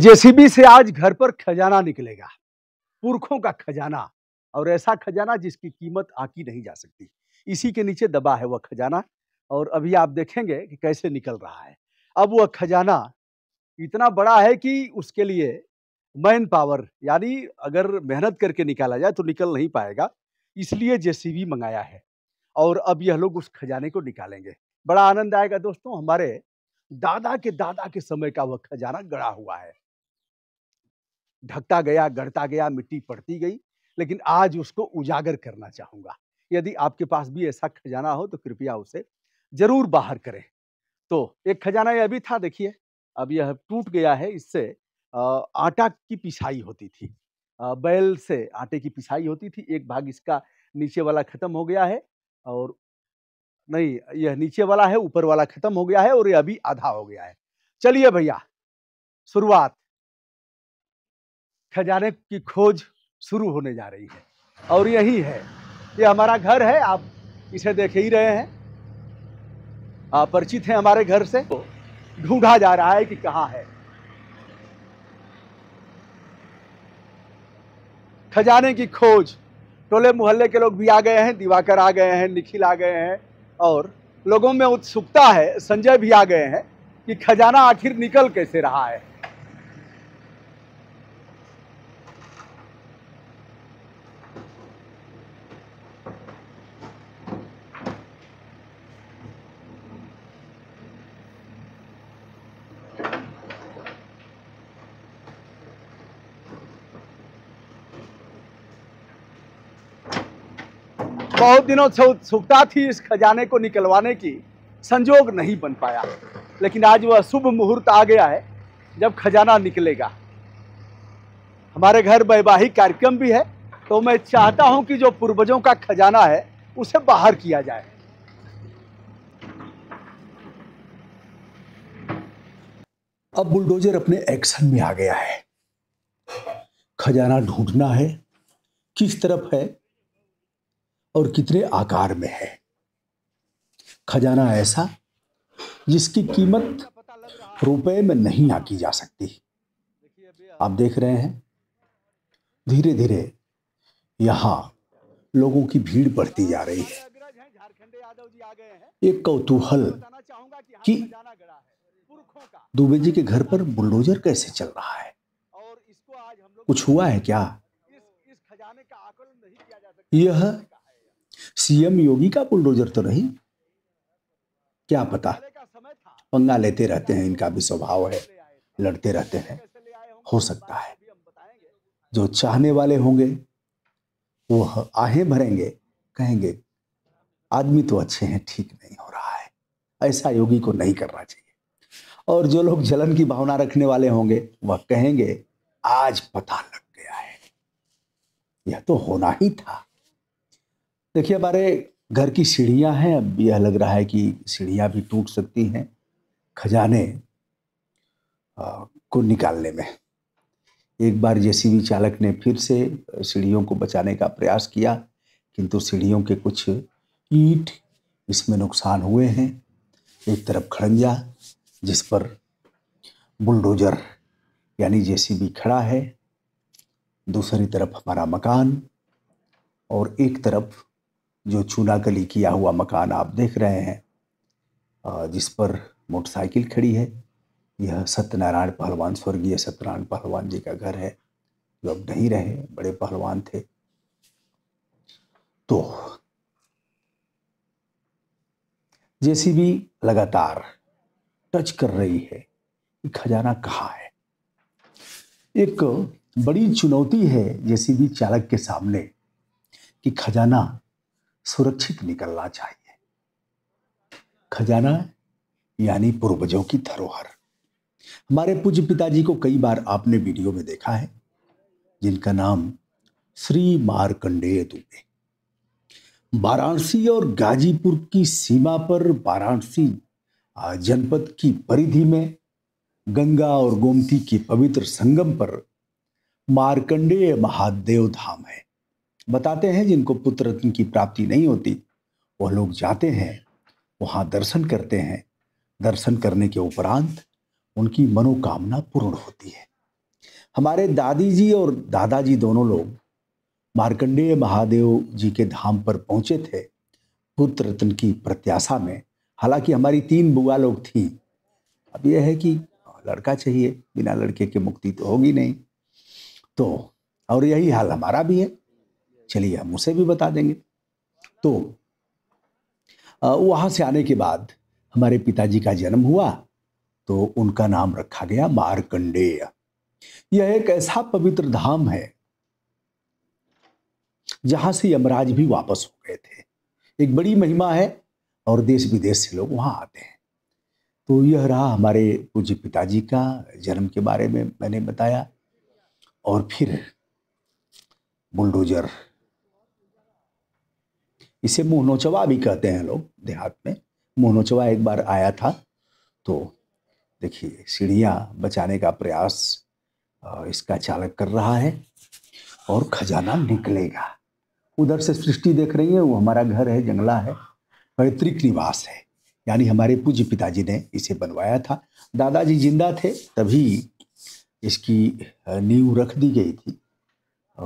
JCB से आज घर पर खजाना निकलेगा पुरखों का खजाना और ऐसा खजाना जिसकी कीमत आकी नहीं जा सकती इसी के नीचे दबा है वह खजाना और अभी आप देखेंगे कि कैसे निकल रहा है अब वह खजाना इतना बड़ा है कि उसके लिए मैन पावर यानी अगर मेहनत करके निकाला जाए तो निकल नहीं पाएगा इसलिए जेसीबी मंगाया है और अब यह लोग उस खजाने को निकालेंगे बड़ा आनंद आएगा दोस्तों हमारे दादा के दादा के समय का वह खजाना गड़ा हुआ है ढकता गया गढ़ता गया मिट्टी पड़ती गई लेकिन आज उसको उजागर करना चाहूँगा यदि आपके पास भी ऐसा खजाना हो तो कृपया उसे ज़रूर बाहर करें तो एक खजाना यह भी था देखिए अब यह टूट गया है इससे आटा की पिसाई होती थी बैल से आटे की पिसाई होती थी एक भाग इसका नीचे वाला ख़त्म हो गया है और नहीं यह नीचे वाला है ऊपर वाला ख़त्म हो गया है और यह अभी आधा हो गया है चलिए भैया शुरुआत खजाने की खोज शुरू होने जा रही है और यही है ये हमारा घर है आप इसे देख ही रहे हैं आप परिचित हैं हमारे घर से ढूंढा जा रहा है कि कहाँ है खजाने की खोज टोले मोहल्ले के लोग भी आ गए हैं दिवाकर आ गए हैं निखिल आ गए हैं और लोगों में उत्सुकता है संजय भी आ गए हैं कि खजाना आखिर निकल कैसे रहा है बहुत दिनों से उत्सुकता थी इस खजाने को निकलवाने की संजोग नहीं बन पाया लेकिन आज वह शुभ मुहूर्त आ गया है जब खजाना निकलेगा हमारे घर वैवाहिक कार्यक्रम भी है तो मैं चाहता हूं कि जो पूर्वजों का खजाना है उसे बाहर किया जाए अब बुलडोजर अपने एक्शन में आ गया है खजाना ढूंढना है किस तरफ है और कितने आकार में है खजाना ऐसा जिसकी कीमत रुपए में नहीं आकी जा सकती आप देख रहे हैं धीरे धीरे यहाँ लोगों की भीड़ बढ़ती जा रही है एक कौतूहल कि दुबे जी के घर पर बुलडोजर कैसे चल रहा है कुछ हुआ है क्या यह सीएम योगी का बुलडोजर तो नहीं क्या पता पंगा लेते रहते हैं इनका भी स्वभाव है लड़ते रहते हैं हो सकता है जो चाहने वाले होंगे वो आहे भरेंगे कहेंगे आदमी तो अच्छे हैं ठीक नहीं हो रहा है ऐसा योगी को नहीं करना चाहिए और जो लोग जलन की भावना रखने वाले होंगे वह कहेंगे आज पता लग गया है यह तो होना ही था देखिए हमारे घर की सीढ़ियां हैं अब यह लग रहा है कि सीढ़ियां भी टूट सकती हैं खजाने को निकालने में एक बार जेसीबी चालक ने फिर से सीढ़ियों को बचाने का प्रयास किया किंतु सीढ़ियों के कुछ ईट इसमें नुकसान हुए हैं एक तरफ खड़ंजा जिस पर बुलडोजर यानी जेसीबी खड़ा है दूसरी तरफ हमारा मकान और एक तरफ जो कली किया हुआ मकान आप देख रहे हैं जिस पर मोटरसाइकिल खड़ी है यह सत्यनारायण पहलवान स्वर्गीय सत्यनारायण पहलवान जी का घर है जो अब नहीं रहे बड़े पहलवान थे तो भी लगातार टच कर रही है कि खजाना कहाँ है एक बड़ी चुनौती है भी चालक के सामने कि खजाना सुरक्षित निकलना चाहिए खजाना यानी पूर्वजों की धरोहर हमारे पूज्य पिताजी को कई बार आपने वीडियो में देखा है जिनका नाम श्री मारकंडेय दुबे वाराणसी और गाजीपुर की सीमा पर वाराणसी जनपद की परिधि में गंगा और गोमती के पवित्र संगम पर मारकंडेय महादेव धाम है बताते हैं जिनको पुत्र रत्न की प्राप्ति नहीं होती वह लोग जाते हैं वहाँ दर्शन करते हैं दर्शन करने के उपरांत उनकी मनोकामना पूर्ण होती है हमारे दादी जी और दादाजी दोनों लोग मार्कंडेय महादेव जी के धाम पर पहुँचे थे पुत्र रत्न की प्रत्याशा में हालांकि हमारी तीन बुआ लोग थी अब यह है कि लड़का चाहिए बिना लड़के के मुक्ति तो होगी नहीं तो और यही हाल हमारा भी है चलिए हम उसे भी बता देंगे तो वहाँ से आने के बाद हमारे पिताजी का जन्म हुआ तो उनका नाम रखा गया मारकंडेय यह एक ऐसा पवित्र धाम है जहां से यमराज भी वापस हो गए थे एक बड़ी महिमा है और देश विदेश से लोग वहां आते हैं तो यह रहा हमारे पूज्य पिताजी का जन्म के बारे में मैंने बताया और फिर बुलडोजर इसे मोहनोचवा भी कहते हैं लोग देहात में मोहनोचवा एक बार आया था तो देखिए सीढ़ियाँ बचाने का प्रयास इसका चालक कर रहा है और खजाना निकलेगा उधर से सृष्टि देख रही है वो हमारा घर है जंगला है पैतृक निवास है यानी हमारे पूज्य पिताजी ने इसे बनवाया था दादाजी जिंदा थे तभी इसकी नींव रख दी गई थी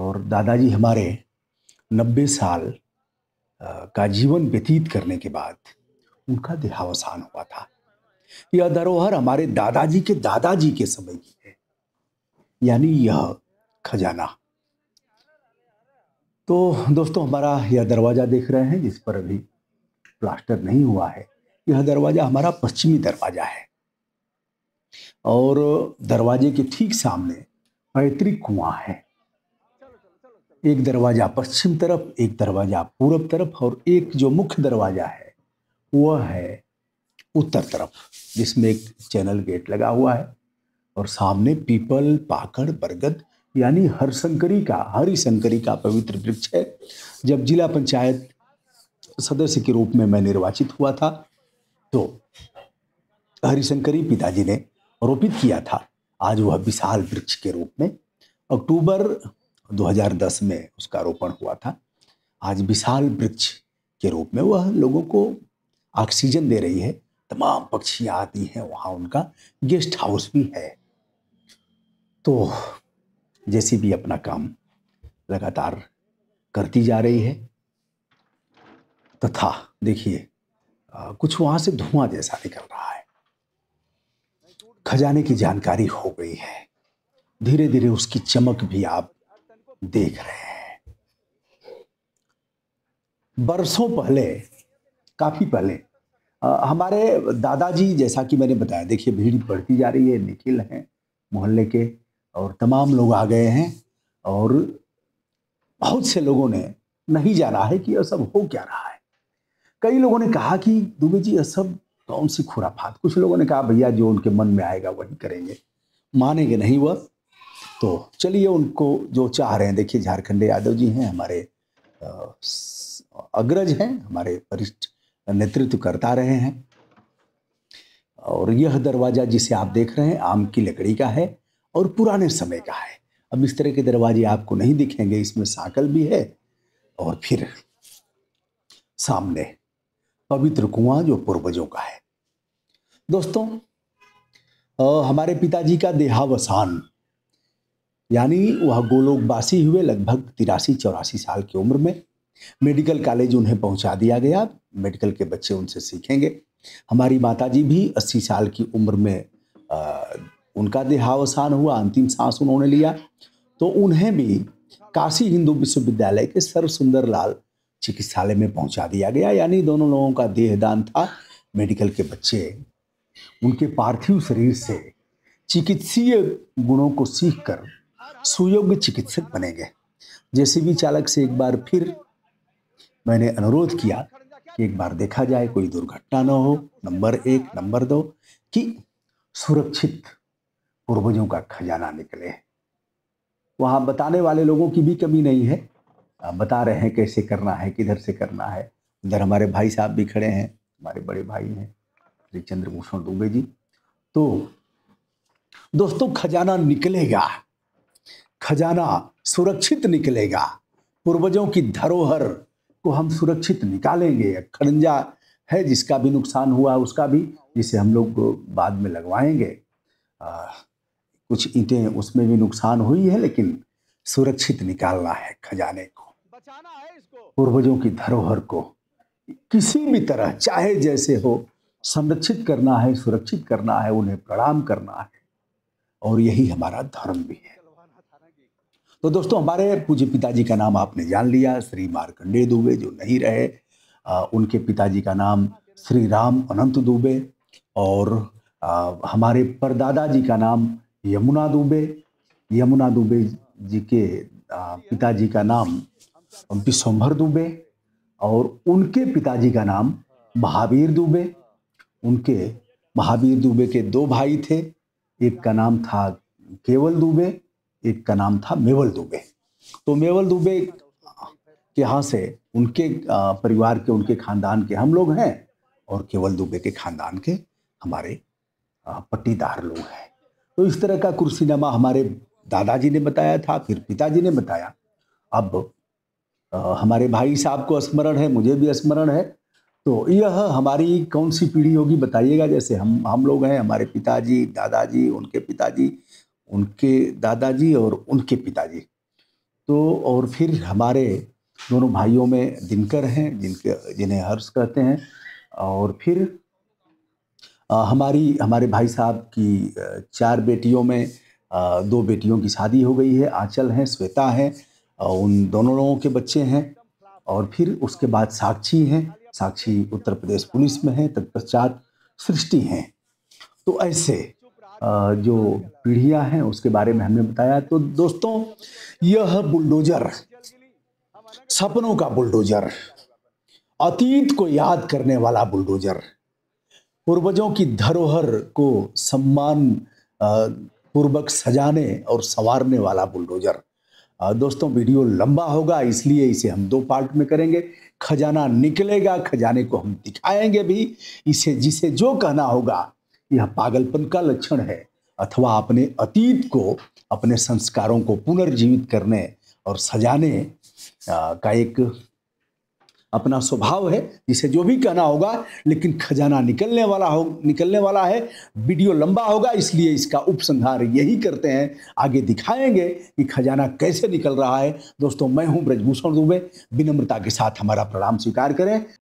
और दादाजी हमारे नब्बे साल का जीवन व्यतीत करने के बाद उनका देहावसान हुआ था यह धरोहर हमारे दादाजी के दादाजी के समय की है यानी यह खजाना तो दोस्तों हमारा यह दरवाज़ा देख रहे हैं जिस पर अभी प्लास्टर नहीं हुआ है यह दरवाज़ा हमारा पश्चिमी दरवाज़ा है और दरवाजे के ठीक सामने पैतृक कुआं है एक दरवाज़ा पश्चिम तरफ एक दरवाज़ा पूरब तरफ और एक जो मुख्य दरवाज़ा है वह है उत्तर तरफ जिसमें एक चैनल गेट लगा हुआ है और सामने पीपल पाकड़ बरगद यानी हरशंकरी का हरी शंकरी का पवित्र वृक्ष है जब जिला पंचायत सदस्य के रूप में मैं निर्वाचित हुआ था तो हरिशंकरी पिताजी ने रोपित किया था आज वह विशाल वृक्ष के रूप में अक्टूबर 2010 में उसका रोपण हुआ था आज विशाल वृक्ष के रूप में वह लोगों को ऑक्सीजन दे रही है तमाम पक्षी आती हैं वहाँ उनका गेस्ट हाउस भी है तो जैसी भी अपना काम लगातार करती जा रही है तथा देखिए कुछ वहाँ से धुआं जैसा निकल रहा है खजाने की जानकारी हो गई है धीरे धीरे उसकी चमक भी आप देख रहे हैं बरसों पहले काफी पहले आ, हमारे दादाजी जैसा कि मैंने बताया देखिए भीड़ बढ़ती जा रही है निखिल हैं मोहल्ले के और तमाम लोग आ गए हैं और बहुत से लोगों ने नहीं जाना है कि यह सब हो क्या रहा है कई लोगों ने कहा कि दुबे जी यह सब कौन सी खुराफात कुछ लोगों ने कहा भैया जो उनके मन में आएगा वही करेंगे मानेंगे नहीं वह तो चलिए उनको जो चाह रहे हैं देखिए झारखंड यादव जी हैं हमारे अग्रज हैं हमारे वरिष्ठ नेतृत्व करता रहे हैं और यह दरवाज़ा जिसे आप देख रहे हैं आम की लकड़ी का है और पुराने समय का है अब इस तरह के दरवाजे आपको नहीं दिखेंगे इसमें साकल भी है और फिर सामने पवित्र कुआं जो पूर्वजों का है दोस्तों आ, हमारे पिताजी का देहावसान यानी वह गोलोकवासी हुए लगभग तिरासी चौरासी साल की उम्र में मेडिकल कॉलेज उन्हें पहुंचा दिया गया मेडिकल के बच्चे उनसे सीखेंगे हमारी माता जी भी अस्सी साल की उम्र में आ, उनका देहावसान हुआ अंतिम सांस उन्होंने लिया तो उन्हें भी काशी हिंदू विश्वविद्यालय के सर्व सुंदर लाल चिकित्सालय में पहुंचा दिया गया यानी दोनों लोगों का देहदान था मेडिकल के बच्चे उनके पार्थिव शरीर से चिकित्सीय गुणों को सीखकर सुयोग्य चिकित्सक बनेंगे जेसीबी चालक से एक बार फिर मैंने अनुरोध किया कि एक बार देखा जाए कोई दुर्घटना न हो नंबर एक नंबर दो कि सुरक्षित पूर्वजों का खजाना निकले वहां बताने वाले लोगों की भी कमी नहीं है बता रहे हैं कैसे करना है किधर से करना है उधर हमारे भाई साहब भी खड़े हैं हमारे बड़े भाई हैं श्री चंद्रभूषण दुबे जी तो दोस्तों खजाना निकलेगा खजाना सुरक्षित निकलेगा पूर्वजों की धरोहर को हम सुरक्षित निकालेंगे खड़ंजा है जिसका भी नुकसान हुआ उसका भी जिसे हम लोग बाद में लगवाएंगे आ, कुछ ईंटें उसमें भी नुकसान हुई है लेकिन सुरक्षित निकालना है खजाने को बचाना है पूर्वजों की धरोहर को किसी भी तरह चाहे जैसे हो संरक्षित करना है सुरक्षित करना है उन्हें प्रणाम करना है और यही हमारा धर्म भी है तो दोस्तों हमारे पूज्य पिताजी का नाम आपने जान लिया श्री मारकंडे दुबे जो नहीं रहे आ, उनके पिताजी का नाम श्री राम अनंत दुबे और आ, हमारे परदादा जी का नाम यमुना दुबे यमुना दुबे जी के पिताजी का नाम विश्वभर दुबे और उनके पिताजी का नाम महावीर दुबे उनके महावीर दुबे के दो भाई थे एक का नाम था केवल दुबे एक का नाम था मेवल दुबे तो मेवल दुबे के यहाँ से उनके परिवार के उनके खानदान के हम लोग हैं और केवल दुबे के खानदान के हमारे पट्टीदार लोग हैं तो इस तरह का कुर्सीनामा हमारे दादाजी ने बताया था फिर पिताजी ने बताया अब हमारे भाई साहब को स्मरण है मुझे भी स्मरण है तो यह हमारी कौन सी पीढ़ी होगी बताइएगा जैसे हम हम लोग हैं हमारे पिताजी दादाजी उनके पिताजी उनके दादाजी और उनके पिताजी तो और फिर हमारे दोनों भाइयों में दिनकर हैं जिनके जिन्हें हर्ष कहते हैं और फिर हमारी हमारे भाई साहब की चार बेटियों में दो बेटियों की शादी हो गई है आंचल हैं श्वेता हैं उन दोनों लोगों के बच्चे हैं और फिर उसके बाद साक्षी हैं साक्षी उत्तर प्रदेश पुलिस में हैं तत्पश्चात सृष्टि हैं तो ऐसे जो पीढ़ियां हैं उसके बारे में हमने बताया तो दोस्तों यह बुलडोजर सपनों का बुलडोजर अतीत को याद करने वाला बुलडोजर पूर्वजों की धरोहर को सम्मान पूर्वक सजाने और संवारने वाला बुलडोजर दोस्तों वीडियो लंबा होगा इसलिए इसे हम दो पार्ट में करेंगे खजाना निकलेगा खजाने को हम दिखाएंगे भी इसे जिसे जो कहना होगा यह पागलपन का लक्षण है अथवा अपने अतीत को अपने संस्कारों को पुनर्जीवित करने और सजाने का एक अपना स्वभाव है जिसे जो भी कहना होगा लेकिन खजाना निकलने वाला हो निकलने वाला है वीडियो लंबा होगा इसलिए इसका उपसंहार यही करते हैं आगे दिखाएंगे कि खजाना कैसे निकल रहा है दोस्तों मैं हूं ब्रजभूषण दुबे विनम्रता के साथ हमारा प्रणाम स्वीकार करें